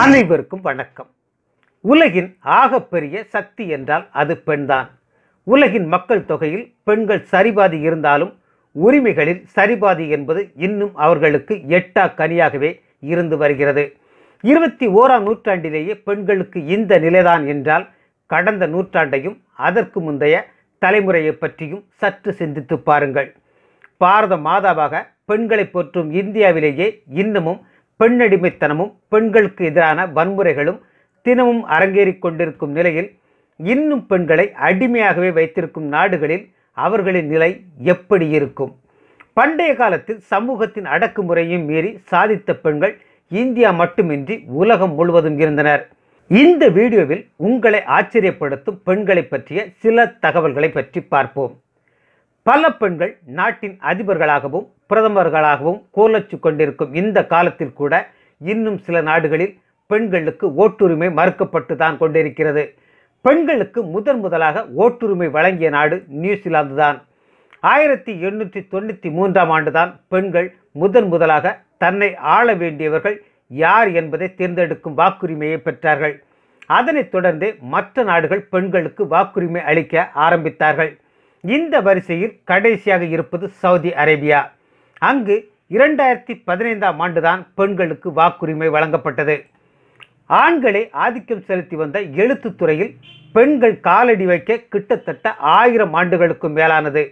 அனைவருக்கும் வணக்கம் உலகின் ஆகப்பெரிய சக்தி என்றால் அது பெண்தான் உலகின் மக்கள் தொகையில் பெண்கள் சரிபாதி இருந்தாலும் உரிமைகளில் சரிபாதி என்பது இன்னும் அவர்களுக்கு எட்டா கனியாகவே இருந்து வருகிறது இருபத்தி ஓராம் நூற்றாண்டிலேயே பெண்களுக்கு இந்த நிலைதான் என்றால் கடந்த நூற்றாண்டையும் அதற்கு முந்தைய தலைமுறையை பற்றியும் சற்று சிந்தித்து பாருங்கள் பாரத மாதாவாக பெண்களை போற்றும் இந்தியாவிலேயே இன்னமும் பெண்ணடிமைத்தனமும் பெண்களுக்கு எதிரான வன்முறைகளும் தினமும் அரங்கேறி கொண்டிருக்கும் நிலையில் இன்னும் பெண்களை அடிமையாகவே வைத்திருக்கும் நாடுகளில் அவர்களின் நிலை எப்படி இருக்கும் பண்டைய காலத்தில் சமூகத்தின் அடக்குமுறையும் மீறி சாதித்த பெண்கள் இந்தியா மட்டுமின்றி உலகம் முழுவதும் இருந்தனர் இந்த வீடியோவில் உங்களை ஆச்சரியப்படுத்தும் பெண்களை பற்றிய சில தகவல்களை பற்றி பார்ப்போம் பல பெண்கள் நாட்டின் அதிபர்களாகவும் பிரதமர்களாகவும் கோலச்சு கொண்டிருக்கும் இந்த காலத்தில் கூட இன்னும் சில நாடுகளில் பெண்களுக்கு ஓட்டுரிமை மறுக்கப்பட்டு தான் கொண்டிருக்கிறது பெண்களுக்கு முதன் முதலாக ஓட்டுரிமை வழங்கிய நாடு நியூசிலாந்து தான் ஆயிரத்தி எண்ணூற்றி தொண்ணூற்றி மூன்றாம் ஆண்டு தான் பெண்கள் முதன் முதலாக தன்னை ஆள வேண்டியவர்கள் யார் என்பதை தேர்ந்தெடுக்கும் வாக்குரிமையை பெற்றார்கள் அதனைத் தொடர்ந்து மற்ற நாடுகள் பெண்களுக்கு வாக்குரிமை அளிக்க ஆரம்பித்தார்கள் இந்த வரிசையில் கடைசியாக இருப்பது சவுதி அரேபியா அங்கு இரண்டாயிரத்தி பதினைந்தாம் ஆண்டுதான் பெண்களுக்கு வாக்குரிமை வழங்கப்பட்டது ஆண்களை ஆதிக்கம் செலுத்தி வந்த எழுத்து துறையில் பெண்கள் காலடி வைக்க கிட்டத்தட்ட ஆயிரம் ஆண்டுகளுக்கும் மேலானது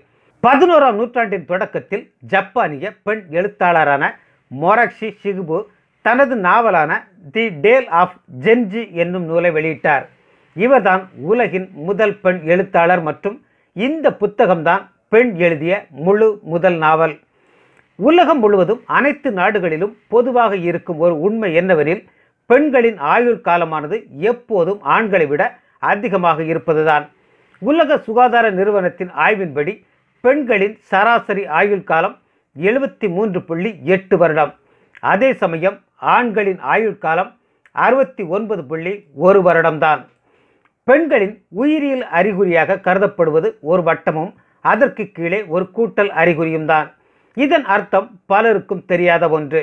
பதினோராம் நூற்றாண்டின் தொடக்கத்தில் ஜப்பானிய பெண் எழுத்தாளரான மொராக்ஷி ஷிகுபு தனது நாவலான தி டேல் ஆஃப் ஜென்ஜி என்னும் நூலை வெளியிட்டார் இவர்தான் உலகின் முதல் பெண் எழுத்தாளர் மற்றும் இந்த புத்தகம்தான் பெண் எழுதிய முழு முதல் நாவல் உலகம் முழுவதும் அனைத்து நாடுகளிலும் பொதுவாக இருக்கும் ஒரு உண்மை என்னவெனில் பெண்களின் ஆயுள் காலமானது எப்போதும் ஆண்களை விட அதிகமாக இருப்பதுதான் உலக சுகாதார நிறுவனத்தின் ஆய்வின்படி பெண்களின் சராசரி ஆயுள் காலம் எழுபத்தி மூன்று புள்ளி எட்டு வருடம் அதே சமயம் ஆண்களின் ஆயுள் காலம் அறுபத்தி ஒன்பது புள்ளி ஒரு வருடம்தான் பெண்களின் உயிரியல் அறிகுறியாக கருதப்படுவது ஒரு வட்டமும் அதற்கு கீழே ஒரு கூட்டல் அறிகுறியும் தான் இதன் அர்த்தம் பலருக்கும் தெரியாத ஒன்று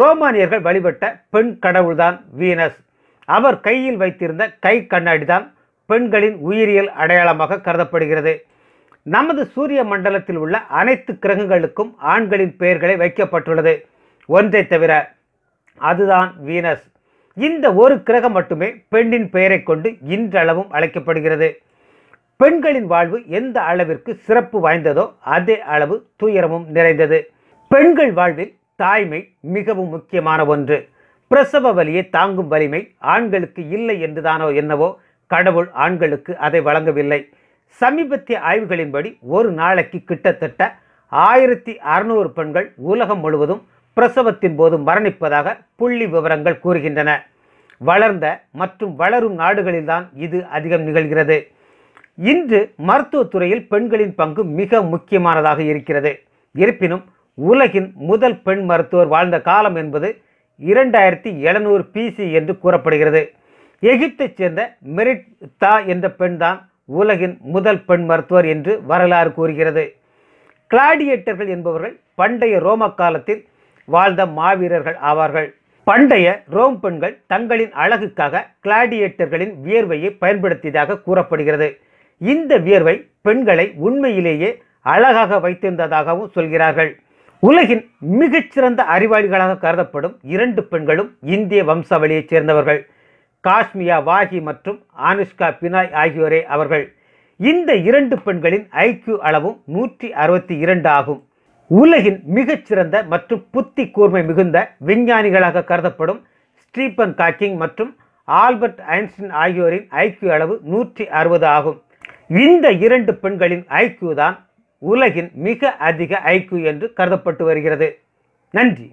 ரோமானியர்கள் வழிபட்ட பெண் கடவுள்தான் வீனஸ் அவர் கையில் வைத்திருந்த கை கண்ணாடி தான் பெண்களின் உயிரியல் அடையாளமாக கருதப்படுகிறது நமது சூரிய மண்டலத்தில் உள்ள அனைத்து கிரகங்களுக்கும் ஆண்களின் பெயர்களை வைக்கப்பட்டுள்ளது ஒன்றை தவிர அதுதான் வீனஸ் இந்த ஒரு கிரகம் மட்டுமே பெண்ணின் பெயரை கொண்டு இன்றளவும் அழைக்கப்படுகிறது பெண்களின் வாழ்வு எந்த அளவிற்கு சிறப்பு வாய்ந்ததோ அதே அளவு துயரமும் நிறைந்தது பெண்கள் வாழ்வில் தாய்மை மிகவும் முக்கியமான ஒன்று பிரசவ வலியை தாங்கும் வலிமை ஆண்களுக்கு இல்லை என்றுதானோ என்னவோ கடவுள் ஆண்களுக்கு அதை வழங்கவில்லை சமீபத்திய ஆய்வுகளின்படி ஒரு நாளைக்கு கிட்டத்தட்ட ஆயிரத்தி அறநூறு பெண்கள் உலகம் முழுவதும் பிரசவத்தின் போது மரணிப்பதாக புள்ளி விவரங்கள் கூறுகின்றன வளர்ந்த மற்றும் வளரும் நாடுகளில்தான் இது அதிகம் நிகழ்கிறது இன்று மருத்துவத்துறையில் பெண்களின் பங்கு மிக முக்கியமானதாக இருக்கிறது இருப்பினும் உலகின் முதல் பெண் மருத்துவர் வாழ்ந்த காலம் என்பது இரண்டாயிரத்தி எழுநூறு பிசி என்று கூறப்படுகிறது எகிப்தைச் சேர்ந்த மெரிட் தா என்ற பெண்தான் உலகின் முதல் பெண் மருத்துவர் என்று வரலாறு கூறுகிறது கிளாடியேட்டர்கள் என்பவர்கள் பண்டைய ரோம காலத்தில் வாழ்ந்த மாவீரர்கள் ஆவார்கள் பண்டைய ரோம் பெண்கள் தங்களின் அழகுக்காக கிளாடியேட்டர்களின் வியர்வையை பயன்படுத்தியதாக கூறப்படுகிறது இந்த வியர்வை பெண்களை உண்மையிலேயே அழகாக வைத்திருந்ததாகவும் சொல்கிறார்கள் உலகின் மிகச்சிறந்த அறிவாளிகளாக கருதப்படும் இரண்டு பெண்களும் இந்திய வம்சாவளியைச் சேர்ந்தவர்கள் காஷ்மியா வாகி மற்றும் அனுஷ்கா பினாய் ஆகியோரே அவர்கள் இந்த இரண்டு பெண்களின் ஐக்கியூ அளவும் நூற்றி அறுபத்தி இரண்டு ஆகும் உலகின் மிகச்சிறந்த மற்றும் புத்தி கூர்மை மிகுந்த விஞ்ஞானிகளாக கருதப்படும் ஸ்டீபன் காக்கிங் மற்றும் ஆல்பர்ட் ஐன்ஸ்டின் ஆகியோரின் ஐக்கிய அளவு நூற்றி அறுபது ஆகும் இந்த இரண்டு பெண்களின் ஐக்கியூ தான் உலகின் மிக அதிக ஐக்கியூ என்று கருதப்பட்டு வருகிறது நன்றி